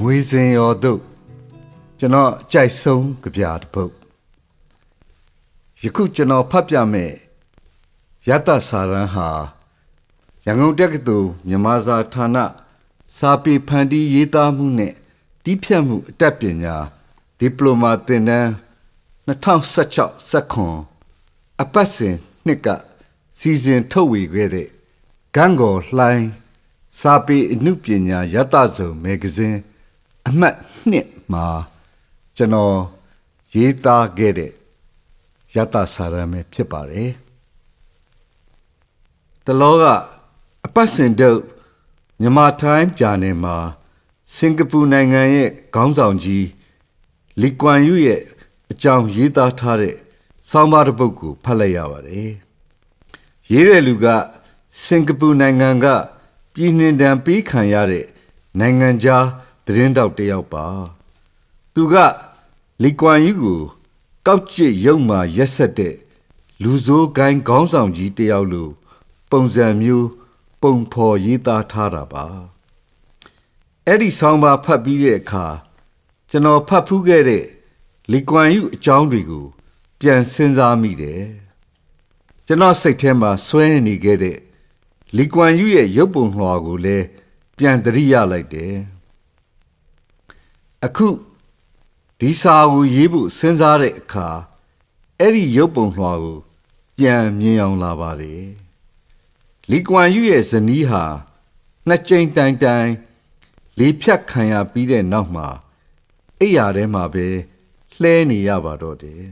ငွေစင်ရောတို့ကျွန်တော်ကြိုက်ဆုံးကြပြတစ်ပုတ်ယခုကျွန်တော်ဖတ်ပြမယ်ယတစာရန်ဟာရန်ကုန်တက္ကသိုလ်မြန်မာစာဌာနစာပေဖန်တီးရေးသားမှုနဲ့တီးဖြတ်မှုအတတ်ပညာဒီပလိုမာသင်တန်း2016စက်ခွန်အပတ်စဉ်နှစ်ကစီစဉ်ထုတ်ဝေခဲ့တဲ့ဂန်းကောလှိုင်းစာပေအမှုပညာယတစုံမဲဂဇင်းအမှတ်1မှာကျွန်တော်ရေးသားခဲ့တဲ့ယတစာရံပဲဖြစ်ပါတယ်တလောကအပတ်စဉ်တို့မြန်မာတိုင်းဂျာနယ်မှာစင်ကာပူနိုင်ငံရဲ့ခေါင်းဆောင်ကြီးလီကွမ်ယူရဲ့အကြောင်းရေးသားထားတဲ့ဆောင်းပါးတစ်ပုဒ်ကိုဖတ်လိုက်ရပါတယ်ရေးတဲ့လူက စင်ကာပူနိုင်ငံကပြည်နှင်ဒဏ်ပေးခံရတဲ့နိုင်ငံသားသတင်းတောက်တယောက်ပါသူကလီကွမ်ယူကိုကောက်ကျစ်ရုံမှာရက်ဆက်တဲ့လူဆိုးဂိုင်းခေါင်းဆောင်ကြီးတယောက်လိုပုံစံမျိုးပုံဖော်ရေးသားထားတာပါအဲ့ဒီဆောင်းပါဖတ်ပြီးတဲ့အခါကျွန်တော်ဖတ်ဖူးခဲ့တဲ့လီကွမ်ယူအကြောင်းတွေကိုပြန်စဉ်းစားမိတယ်ကျွန်တော်စိတ်ထဲမှာဆွဲနေခဲ့တဲ့လီကွမ်ယူရဲ့ရုပ်ပုံလွှာကိုလည်းပြန်သတိရလိုက်တယ်အခုဒီစာကိုရေးဖို့စဉ်းစားတဲ့အခါအဲ့ဒီရုပ်ပုံလွှာကို ပြန်မြင်အောင်လာပါတယ်လီကွမ်ယူရဲ့ဇနီးဟာနှစ်ကြိမ်တိုင်တိုင် လေဖြတ်ခံရပြီးတဲ့နောက်မှာအိယာထဲမှာပဲလှဲနေရပါတော့တယ်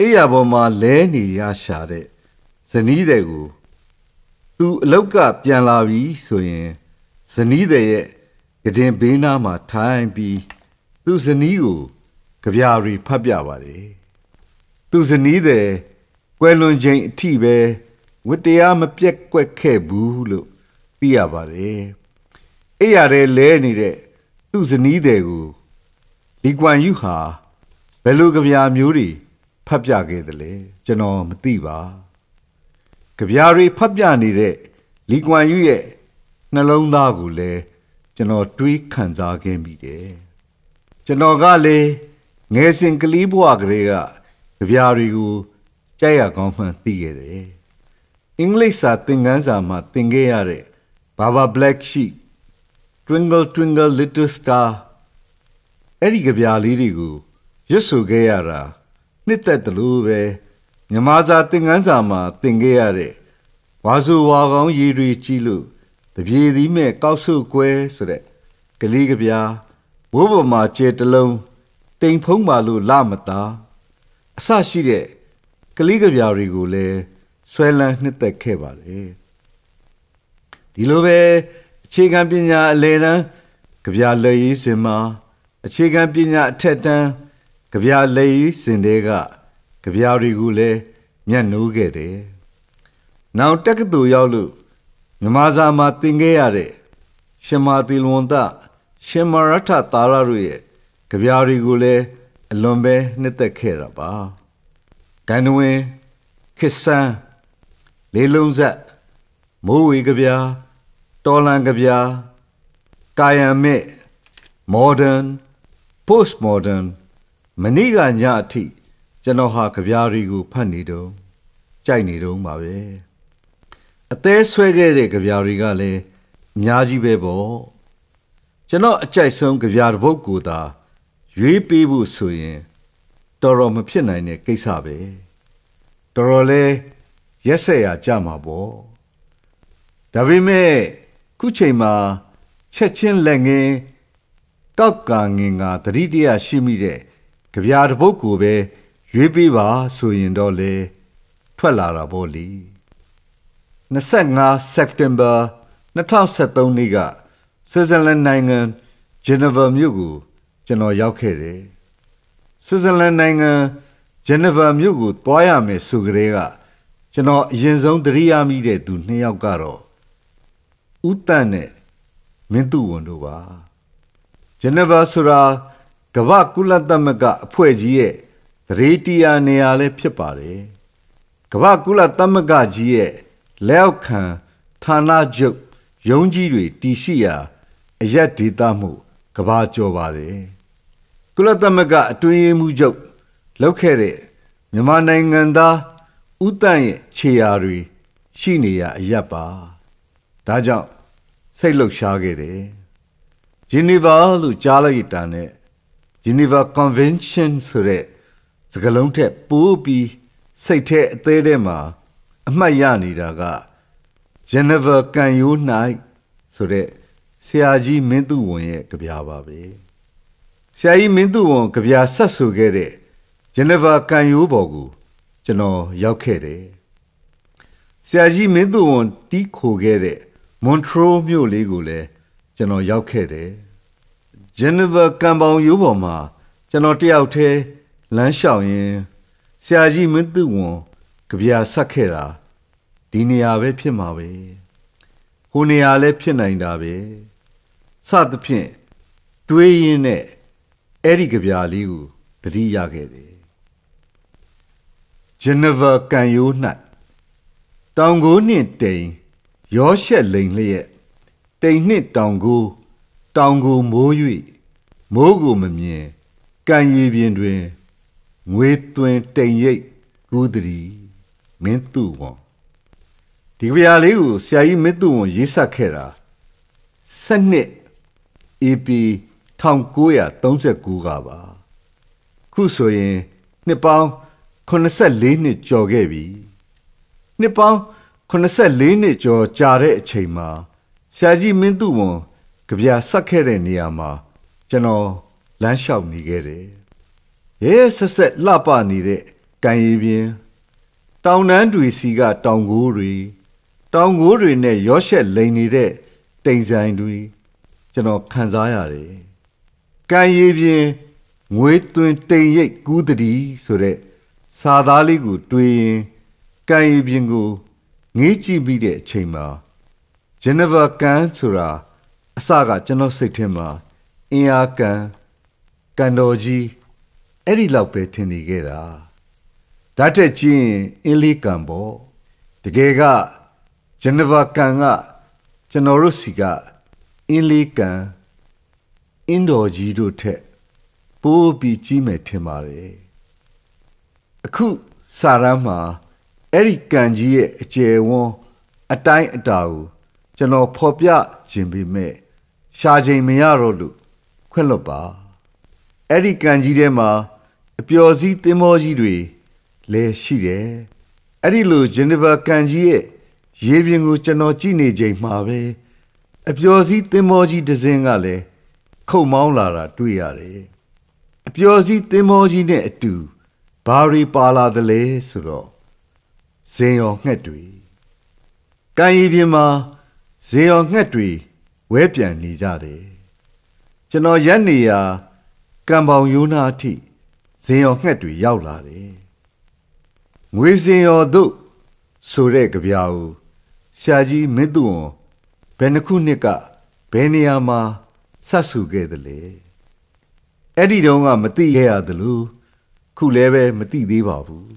အိယာပေါ်မှာလဲနေရရှာတဲ့ဇနီးတဲ့ကိုသူအလောက်ကပြန်လာပြီဆိုရင်ဇနီးတဲ့ရဲ့ဂဒင်ဘေးနားမှာထိုင်ပြီးသူ့ဇနီးကိုကြပြရီဖတ်ပြပါတယ်သူ့ဇနီးတဲ့ကွယ်လွန်ခြင်းအထိပဲဝတ္တရားမပြက်ကွက်ခဲ့ဘူးလို့သိရပါတယ်အဲ့ရတဲ့လဲနေတဲ့သူ့ဇနီးတဲ့ကိုလီကွမ်ယူဟာဘယ်လိုကြပြမျိုးတွေဖတ်ပြခဲ့တယ်လဲကျွန်တော်မသိပါကြပြရီဖတ်ပြနေတဲ့လီကွမ်ယူရဲ့နှလုံးသားကိုလည်းကျွန်တော်တွေးခံစားခဲ့မိတယ်ကျွန်တော်ကလေငယ်စဉ်ကလေးဘဝကလေးကကြပြာတွေကိုကြိုက်ရကောင်းမှန်သိခဲ့တယ်အင်္ဂလိပ်စာသင်ခန်းစာမှာသင်ခဲ့ရတဲ့ Baba Black Sheep Twinkle Twinkle Little Star အဲ့ဒီကြပြာလေးတွေကိုရွတ်ဆိုခဲ့ရတာနှစ်သက်တလို့ပဲမြမစာသင်ခန်းစာမှာသင်ခဲ့ရတဲ့ဝါဆိုဝါကောင်းရေတွေကြည့်လို့တပြေသီးမဲ့ကောက်ဆုကွဲဆိုတဲ့ကလေးကပြားဘိုးဘမှာကျဲတလုံးတိမ်ဖုံးပါလို့လမသာအဆရှိတဲ့ကလေးကပြားတွေကိုလည်းဆွဲလန်းနှစ်သက်ခဲ့ပါလေဒီလိုပဲအခြေခံပညာအလယ်တန်းကပြားလက်ရေးစင်မှာအခြေခံပညာအထက်တန်းကဗျာလက်ရည်စင်တွေကကဗျာတွေကိုလည်းမျက်နှိုးခဲ့တယ်။နောက်တက္ကသိုလ်ရောက်လို့မြမစာမှာသင်ခဲ့ရတဲ့ရှင်မာသီလဝန္တရှင်မရထသာရတို့ရဲ့ကြပြာတွေကိုလည်းအလွန်ပဲနှစ်သက်ခဲ့တာပါဂန္ဓဝင်ခစ်ဆန်းလေးလုံးဆက်မိုးဝေကြပြာတော်လန်ကြပြာကာယံမစ် modern post modern မနေ့ကညအထိကျွန်တော်ဟာကြပြာတွေကိုဖတ်နေတော့ကြိုက်နေတော့ပါပဲအသေးဆွဲခဲ့တဲ့ကြပြာတွေကလည်းအများကြီးပဲပေါ့ကျွန်တော်အကြိုက်ဆုံးကြပြာတစ်ပုဒ်ကိုသာရွေးပေးဖို့ဆိုရင်တော်တော်မဖြစ်နိုင်တဲ့ကိစ္စပဲတော်တော်လဲရက်ဆက်ရကြမှာပေါ့ဒါပေမဲ့ခုချိန်မှာချက်ချင်းလက်ငင်းကောက်ကငင်ကသတိတရရှိမိတဲ့ကြပြာတစ်ပုဒ်ကိုပဲရွေးပေးပါဆိုရင်တော့လေထွက်လာတာပေါ့လေ25 September 2023နေ့ကဆွစ်ဇာလန်နိုင်ငံဂျနီဗာမြို့ကိုကျွန်တော်ရောက်ခဲ့တယ်။ဆွစ်ဇာလန်နိုင်ငံဂျနီဗာမြို့ကိုတွားရမယ်ဆိုကြတဲ့ကကျွန်တော်အရင်ဆုံးတရိယာမိတဲ့သူနှစ်ယောက်ကတော့ဥတန်နဲ့မင်းသူဝန်တို့ပါ။ဂျနီဗာဆိုတာကမ္ဘာကုလသမဂ္ဂအဖွဲ့ကြီးရဲ့တရေတီယာနေရာလည်းဖြစ်ပါတယ်။ကမ္ဘာကုလသမဂ္ဂကြီးရဲ့လက်ခံဌာနချုပ်ရုံးကြီးတွေတည်ရှိရာအရက်ဒေတာမှုကဘာကျော်ပါတယ်ကုလသမဂ္ဂအတွင်းရေးမှူးချုပ်လောက်ခဲ့တဲ့မြန်မာနိုင်ငံသားဥတန့်ရဲ့ခြေရာတွေရှိနေရ အရက်ပါဒါကြောင့်စိတ်လှုပ်ရှားခဲ့တယ်ဂျီနီဗာလို့ကြားလိုက်တာနဲ့ဂျီနီဗာကွန်ဗင်းရှင်းဆိုတဲ့စကားလုံးထက်ပိုပြီးစိတ်ထဲအသေးထဲမှာအမှတ်ရနေတာကဂျနီဗာကန်ယိုး၌ဆိုတဲ့ဆရာကြီးမင်းသူဝန်ရဲ့ကြပြပါပဲဆရာကြီးမင်းသူဝန်ကြပြဆက်ဆိုခဲ့တဲ့ဂျနီဗာကန်ယိုးပေါ်ကိုကျွန်တော်ရောက်ခဲ့တယ်ဆရာကြီးမင်းသူဝန်တီးခိုခဲ့တဲ့မွန်ထရိုးမြို့လေးကိုလည်းကျွန်တော်ရောက်ခဲ့တယ်ဂျနီဗာကန်ပောင်ယိုးပေါ်မှာကျွန်တော်တယောက်တည်းလမ်းလျှောက်ရင်းဆရာကြီးမင်းသူဝန်ကြပြာဆက်ခဲ့တာဒီနေရာပဲဖြစ်မှာပဲဟိုနေရာလည်းဖြစ်နိုင်တာပဲစသဖြင့်တွေးရင်းနဲ့အဲ့ဒီကြပြာလေးကိုတတိရခဲ့တယ်ဂျနီဗာကန်ယိုး၌တောင်ကိုနှင့်တိမ်ရောရှက်လိန်လျက်တိမ်နှင့်တောင်ကိုတောင်ကိုမိုး၍မိုးကိုမမြင်ကံရည်ပြင်တွင်ငွေသွင်းတိမ်ရိပ်ကူးသည်မင်းသူ့ဝန်ဒီကြပြာလေးကိုဆရာကြီးမင်းသူ့ဝန်ရေးဆက်ခဲ့တာဆက်နှစ် AP 1939ကပါ ခုဆိုရင်နှစ်ပေါင်း84နှစ်ကျော်ခဲ့ပြီနှစ်ပေါင်း84နှစ်ကျော်ကြာတဲ့အချိန်မှာဆရာကြီးမင်းသူ့ဝန်ကြပြာဆက်ခဲ့တဲ့နေရာမှာကျွန်တော်လမ်းလျှောက်နေခဲ့တယ်ရဲဆက်ဆက်လှပနေတဲ့ကံရည်ပြင်းတောင်တန်းတွေစီကတောင်ကိုးတွေတောင်ကိုးတွေနဲ့ရောရှက်လိန်နေတဲ့တိမ်ဆိုင်တွေကျွန်တော်ခံစားရတယ်။ကံရည်ပြင်ငွေသွင်းတိမ်ရိပ်ကူးတည်ဆိုတဲ့စာသားလေးကိုတွေးရင်ကံရည်ပြင်ကိုငေးကြည့်ပြီးတဲ့အချိန်မှာဂျနီဗာကန်ဆိုတာအစကကျွန်တော်စိတ်ထဲမှာအင်အားကန်ကန်တော်ကြီးအဲ့ဒီလောက်ပဲထင်နေခဲ့တာဓာတ်တက်ကြီးရင်အင်းလေးကံပေါ့တကယ်ကဂျနီဗာကံကကျွန်တော်တို့စီကအင်းလေးကံအင်းတော်ကြီးတို့ထက်ပိုးပြီးကြီးမယ်ထင်ပါတယ်အခုစာရမ်းမှာအဲ့ဒီကံကြီးရဲ့အကျယ်ဝန်းအတိုင်းအတာကိုကျွန်တော်ဖော်ပြခြင်းပေမဲ့ရှာချိန်မရတော့လို့ခွင့်လွတ်ပါအဲ့ဒီကံကြီးထဲမှာအပျော်စီးသင်္ဘောကြီးတွေလည်းရှိတယ်။အဲ့ဒီလိုဂျနီဗာကန်ကြီးရဲ့ရေပြင်ကိုကျွန်တော်ကြည့်နေချိန်မှာပဲအပျော်စီးသင်္ဘောကြီးတစ်စင်းကလည်းခုတ်မောင်းလာတာတွေ့ရတယ်။အပျော်စီးသင်္ဘောကြီးနဲ့အတူဘာရီပါလာသလဲဆိုတော့ဇင်ရောငှက်တွေကံရီပြင်မှာဇင်ရောငှက်တွေဝဲပြန်နေကြတယ်။ကျွန်တော်ရက်နေရာကံပေါင်ယိုးနာအထိဇင်ရောငှက်တွေရောက်လာတယ်။ငွေစင်ရော်တို့ဆိုတဲ့ကြပြာကိုရှာကြီးမင်းသူဝန်ဘယ်နှခုနှစ်ကဘယ်နေရာမှာဆတ်ဆူခဲ့သလဲအဲ့ဒီတုန်းက မသိခဲ့ရသလိုခုလည်းပဲမသိသေးပါဘူး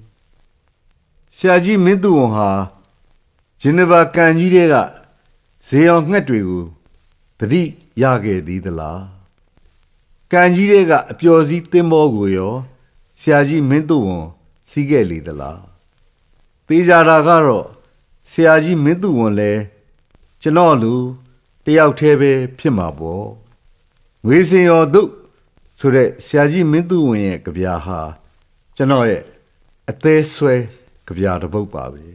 ရှာကြီးမင်းသူဝန်ဟာဂျနီဗာကန်ကြီးတဲ့ကဇေယောင်ငှက်တွေကိုတတိရခဲ့သေးသလားကန်ကြီးတဲ့ကအပျော်စီး သင်းမောကိုရောဆရာကြီးမင်းတို့ဝန်စီးခဲ့လေသလားသေချာတာကတော့ဆရာကြီးမင်းသူဝန်လဲကျွန်တော်လူတယောက်တည်းပဲဖြစ်မှာပေါ့ငွေစင်ရောသူဆိုတဲ့ဆရာကြီးမင်းသူဝင်ရဲ့ကြပြာဟာကျွန်တော်ရဲ့အသေးဆွဲကြပြာတစ်ပုဒ်ပါပဲ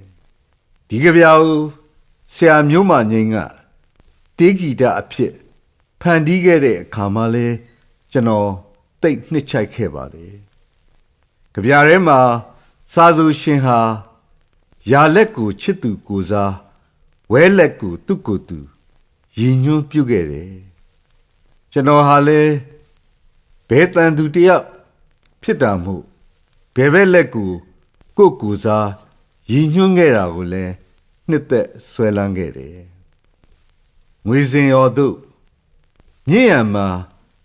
ဒီကြပြာကိုဆရာမျိုးမငိမ့်ကတေးဂီတအဖြစ်ဖန်တီးခဲ့တဲ့အခါမှလဲကျွန်တော်တိတ်နှစ်ချိုက်ခဲ့ပါတယ်ကြပြထဲမှာစာစုရှင်ဟာယာလက်ကိုချစ်သူကိုစားဝဲလက်ကိုသူ့ကိုယ်သူရည်ညွှန်းပြုခဲ့တယ်ကျွန်တော်ဟာလဲဘဲတန်သူတယောက်ဖြစ်တာမို့ဘဲဘဲလက်ကိုကိုကိုစားရည်ညွှန်းခဲ့တာကိုလဲနှစ်သက်ဆွဲလန်းခဲ့တယ်ငွေစင်ရော်တို့မြင့်ရံမှာ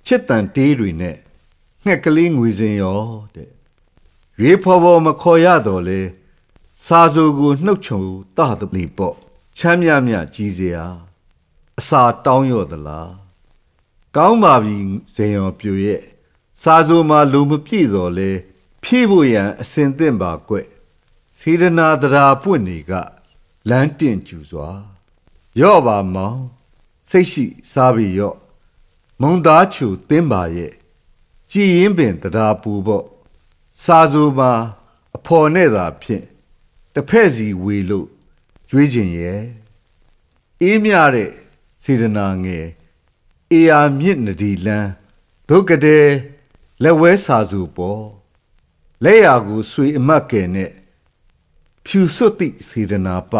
ချစ်တန်တေးတွေနဲ့ငှက်ကလေးငွေစင်ရော်တဲ့ရွေးဖော်ဖော်မခေါ်ရတော့လေစာစုကိုနှုတ်ချုံတသပလီပေါ့ချမ်းမြမြကြီးစရာအစာတောင်းရော့သလားကောင်းပါပြီဇေယောပြူရဲ့စာစုမှာလူမပြည့်တော့လေဖြည့်ဖို့ရန်အစင်သင့်ပါကွစေတနာတရာပွင့်နေကလမ်းတင်ကျူစွာရော့ပါမောင်စိတ်ရှိစားပြီးရော့မုံသားချူတင်းပါရဲ့ကြည်ရင်ပင်တရာပူပေါ့စာဆိုမှာအဖော်နဲ့သာဖြင့်တစ်ဖက်စီဝေလို့ရွေးကျင်ရဲ့အေးမြတဲ့စေတနာငယ်အေယာမြင့်နဒီလန်းဒုက္ကတဲ့လက်ဝဲစာစုပေါ်လက်ရာကိုဆွေအမတ်ကယ်နဲ့ဖြူစွတ်သည့်စေတနာပ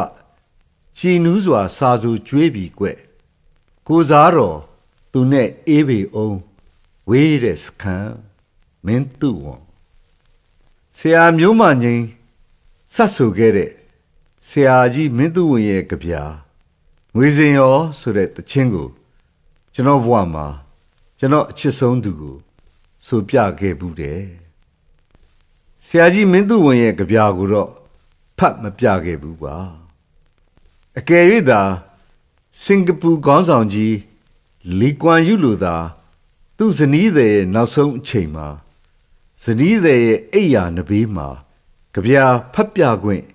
ကြည်နူးစွာစာစုကြွေးပြီးကွကိုစားတော်သူနဲ့အေးပေအောင်ဝေးတဲ့စခန်းမင်းသူ့ဝန်ဆရာမျိုးမငိန်ဆတ်ဆူခဲ့တဲ့ဆရာကြီး မင်းသူဝင်ရဲ့ကြပြာငွေစင်ရောဆိုတဲ့တခြင်းကိုကျွန်တော်ဘဝမှာကျွန်တော်အချစ်ဆုံးသူကိုဆိုပြခဲ့ဘူးတယ်ဆရာကြီးမင်းသူဝင်ရဲ့ကြပြာကိုတော့ဖတ်မပြခဲ့ဘူးပါအကယ်၍သာစင်ကာပူခေါင်းဆောင်ကြီးလီကွမ်ယူလိုသာသူ့ဇနီးတဲ့နောက်ဆုံးအချိန်မှာဇနီးသည်ရဲ့အိယာနဘေးမှာကြပြာဖတ်ပြခွင့်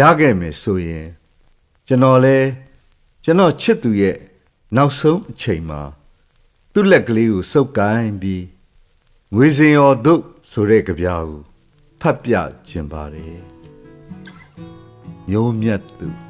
ရခဲ့မယ်ဆိုရင်ကျွန်တော်လဲကျွန်တော်ချစ်သူရဲ့နောက်ဆုံးအချိန်မှာသူ့လက်ကလေးကိုစုပ်ကိုင်ပြီးငွေစင်ရော်တို့ဆိုတဲ့ကြပြာကိုဖတ်ပြခြင်းပါတယ်မျိုးမြတ်သူ